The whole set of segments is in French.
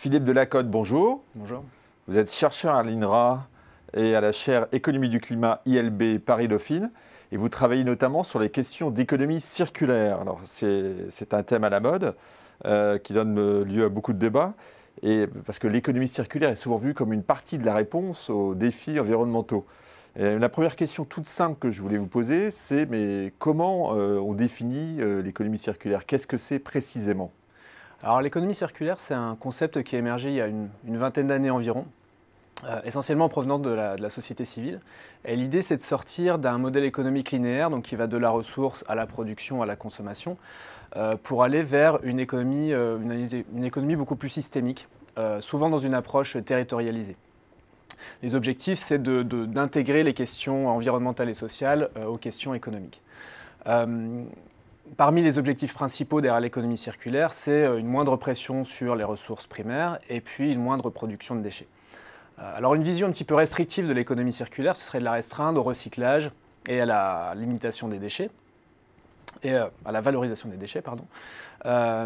Philippe Delacote, bonjour. Bonjour. Vous êtes chercheur à l'INRA et à la chaire Économie du climat ILB Paris-Dauphine. Et vous travaillez notamment sur les questions d'économie circulaire. Alors, c'est un thème à la mode euh, qui donne lieu à beaucoup de débats. Et, parce que l'économie circulaire est souvent vue comme une partie de la réponse aux défis environnementaux. la première question toute simple que je voulais vous poser, c'est mais comment euh, on définit euh, l'économie circulaire Qu'est-ce que c'est précisément alors l'économie circulaire, c'est un concept qui a émergé il y a une, vingtaine d'années environ, euh, essentiellement en provenance de la, société civile. Et l'idée, c'est de sortir d'un modèle économique linéaire, donc qui va de la ressource à la production, à la consommation, euh, pour aller vers une économie, euh, une, une, économie beaucoup plus systémique, souvent dans une approche territorialisée. Les objectifs, c'est d'intégrer les questions environnementales et sociales aux questions économiques. Parmi les objectifs principaux derrière l'économie circulaire, c'est euh, une moindre pression sur les ressources primaires et puis une moindre production de déchets. Euh, alors une vision un petit peu restrictive de l'économie circulaire, ce serait de la restreindre au recyclage et à la limitation des déchets et euh, à la valorisation des déchets, pardon.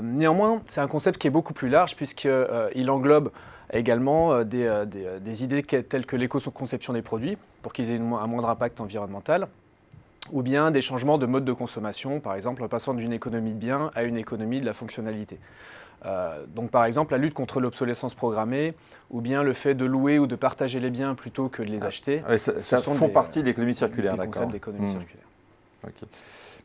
néanmoins, c'est un concept qui est beaucoup plus large puisqu'il englobe également des, idées telles que l'éco-conception des produits pour qu'ils aient un moindre impact environnemental, ou bien des changements de mode de consommation, par exemple en passant d'une économie de biens à une économie de la fonctionnalité. Euh, donc par exemple la lutte contre l'obsolescence programmée, ou bien le fait de louer ou de partager les biens plutôt que de les ah, acheter. ça, font partie de l'économie circulaire, d'accord. d'économie hmm. circulaire.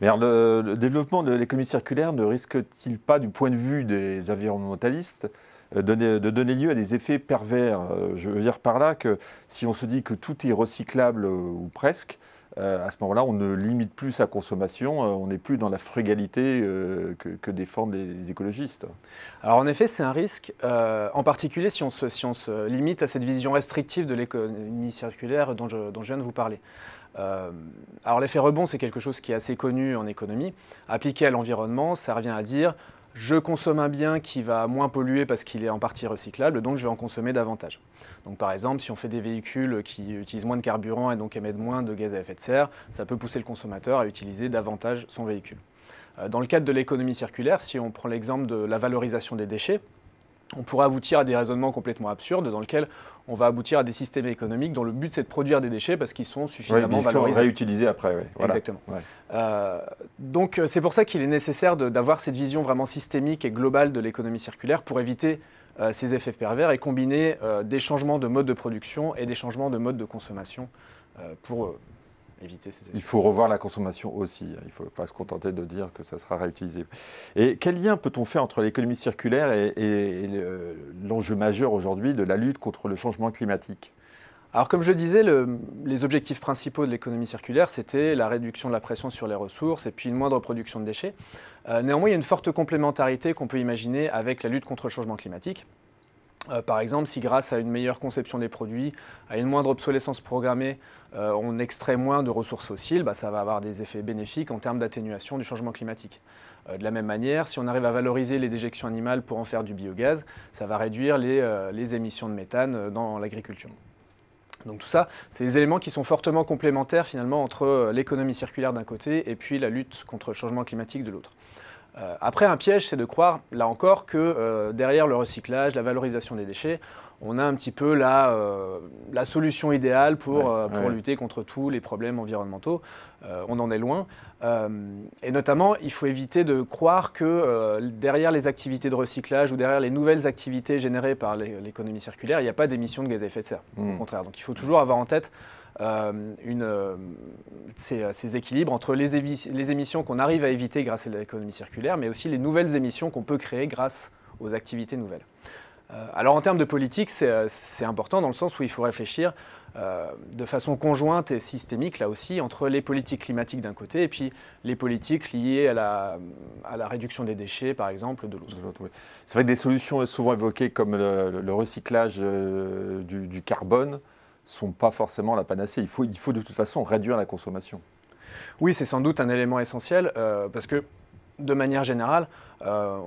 Mais le, développement de l'économie circulaire ne risque-t-il pas, du point de vue des environnementalistes, euh, de donner lieu à des effets pervers. Euh, je veux dire par là que si on se dit que tout est recyclable euh, ou presque, à ce moment-là, on ne limite plus sa consommation, on n'est plus dans la frugalité que, défendent les, écologistes. Alors en effet, c'est un risque, en particulier si on, se, limite à cette vision restrictive de l'économie circulaire dont je, dont je, viens de vous parler. alors l'effet rebond, c'est quelque chose qui est assez connu en économie. Appliqué à l'environnement, ça revient à dire je consomme un bien qui va moins polluer parce qu'il est en partie recyclable, donc je vais en consommer davantage. Donc par exemple, si on fait des véhicules qui utilisent moins de carburant et donc émettent moins de gaz à effet de serre, ça peut pousser le consommateur à utiliser davantage son véhicule. Euh, dans le cadre de l'économie circulaire, si on prend l'exemple de la valorisation des déchets, on pourrait aboutir à des raisonnements complètement absurdes dans lesquels on va aboutir à des systèmes économiques dont le but c'est de produire des déchets parce qu'ils sont suffisamment valorisés. réutilisés après, Exactement. Euh, donc euh, c'est pour ça qu'il est nécessaire d'avoir cette vision vraiment systémique et globale de l'économie circulaire pour éviter euh, ces effets pervers et combiner des changements de mode de production et des changements de mode de consommation pour il faut revoir la consommation aussi. Hein. Il ne faut pas se contenter de dire que ça sera réutilisé. Et quel lien peut-on faire entre l'économie circulaire et, l'enjeu majeur aujourd'hui de la lutte contre le changement climatique alors comme je disais, les objectifs principaux de l'économie circulaire, c'était la réduction de la pression sur les ressources et puis une moindre production de déchets. Euh, néanmoins, il y a une forte complémentarité qu'on peut imaginer avec la lutte contre le changement climatique. Euh, par exemple, si grâce à une meilleure conception des produits, à une moindre obsolescence programmée, euh, on extrait moins de ressources fossiles, bah, ça va avoir des effets bénéfiques en termes d'atténuation du changement climatique. Euh, de la même manière, si on arrive à valoriser les déjections animales pour en faire du biogaz, ça va réduire les, les émissions de méthane dans l'agriculture. Donc tout ça, c'est des éléments qui sont fortement complémentaires finalement entre l'économie circulaire d'un côté et puis la lutte contre le changement climatique de l'autre. Euh, après, un piège, c'est de croire, là encore, que euh, derrière le recyclage, la valorisation des déchets, on a un petit peu la, euh, la solution idéale pour, lutter contre tous les problèmes environnementaux. on en est loin. et notamment, il faut éviter de croire que derrière les activités de recyclage ou derrière les nouvelles activités générées par l'économie circulaire, il n'y a pas d'émissions de gaz à effet de serre. Au hmm. contraire. Donc il faut toujours avoir en tête euh, euh, euh, ces, équilibres entre les, émissions qu'on arrive à éviter grâce à l'économie circulaire, mais aussi les nouvelles émissions qu'on peut créer grâce aux activités nouvelles. alors en termes de politique, c'est important dans le sens où il faut réfléchir de façon conjointe et systémique, là aussi, entre les politiques climatiques d'un côté et puis les politiques liées à la, réduction des déchets, par exemple, de l'autre. C'est vrai que des solutions souvent évoquées comme le, recyclage du carbone, sont pas forcément la panacée. Il faut, il faut de toute façon réduire la consommation. Oui, c'est sans doute un élément essentiel euh, parce que de manière générale, euh,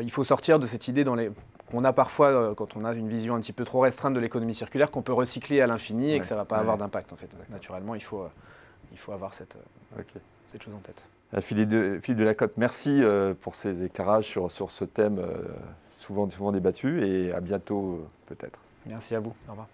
il faut sortir de cette idée dans les, qu'on a parfois euh, quand on a une vision un petit peu trop restreinte de l'économie circulaire qu'on peut recycler à l'infini et que ça ne va pas avoir d'impact en fait. Naturellement, il faut, il faut avoir cette, cette chose en tête. Philippe de, de merci pour ces éclairages sur, sur ce thème souvent, souvent débattu et à bientôt peut-être. Merci à vous. Au revoir.